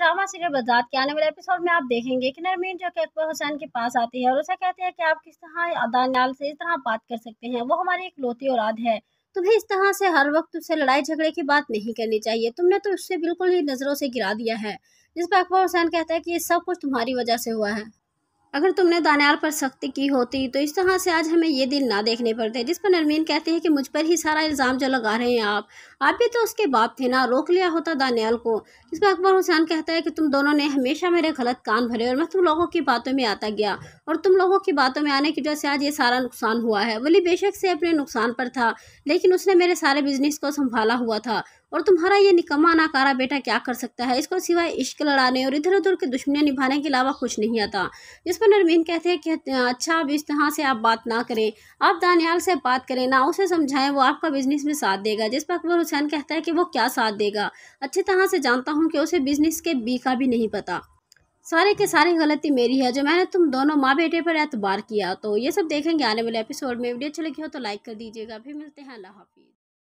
drama serial बजात के आने वाले एपिसोड में आप देखेंगे कि नरमीन जो कि अकबर हुसैन के पास आती है और उसे कहते हैं कि आप किस तरह दानियाल से इस तरह बात कर सकते हैं वो हमारी एक और औलाद है तुम्हें इस तरह से हर वक्त उससे लड़ाई झगड़े की बात नहीं करनी चाहिए तुमने तो उससे बिल्कुल ही नज़रों से गिरा दिया है जिस पर अकबर हुसैन कहता है कि ये सब कुछ तुम्हारी वजह से हुआ है अगर तुमने दानियाल पर सख्ती की होती तो इस तरह से आज हमें ये दिन ना देखने पड़ते जिस पर नरमीन कहते हैं कि मुझ पर ही सारा इल्ज़ाम जो लगा रहे हैं आप आप भी तो उसके बाप थे ना रोक लिया होता दानियाल को जिस पर अकबर हुसैन कहता है कि तुम दोनों ने हमेशा मेरे गलत कान भरे और मैं तुम लोगों की बातों में आता गया और तुम लोगों की बातों में आने की वजह से आज ये सारा नुकसान हुआ है वली बेशक से अपने नुकसान पर था लेकिन उसने मेरे सारे बिजनेस को संभाला हुआ था और तुम्हारा ये निकम्मा नाकारा बेटा क्या कर सकता है इसको सिवाय इश्क लड़ाने और इधर उधर की दुश्मनियाँ निभाने के अलावा कुछ नहीं आता जिस पर नरमीन कहते हैं कि अच्छा अब इस तरह से आप बात ना करें आप दानियाल से बात करें ना उसे समझाएं वो आपका बिजनेस में साथ देगा जिस पर अकबर हुसैन कहता है कि वो क्या साथ देगा अच्छी तरह से जानता हूँ कि उसे बिजनेस के बी का भी नहीं पता सारे के सारे गलती मेरी है जो मैंने तुम दोनों माँ बेटे पर एतबार किया तो ये सब देखेंगे आने वाले एपिसोड में वीडियो अच्छी लगी हो तो लाइक कर दीजिएगा फिर मिलते हैं अल्लाह हाफिज़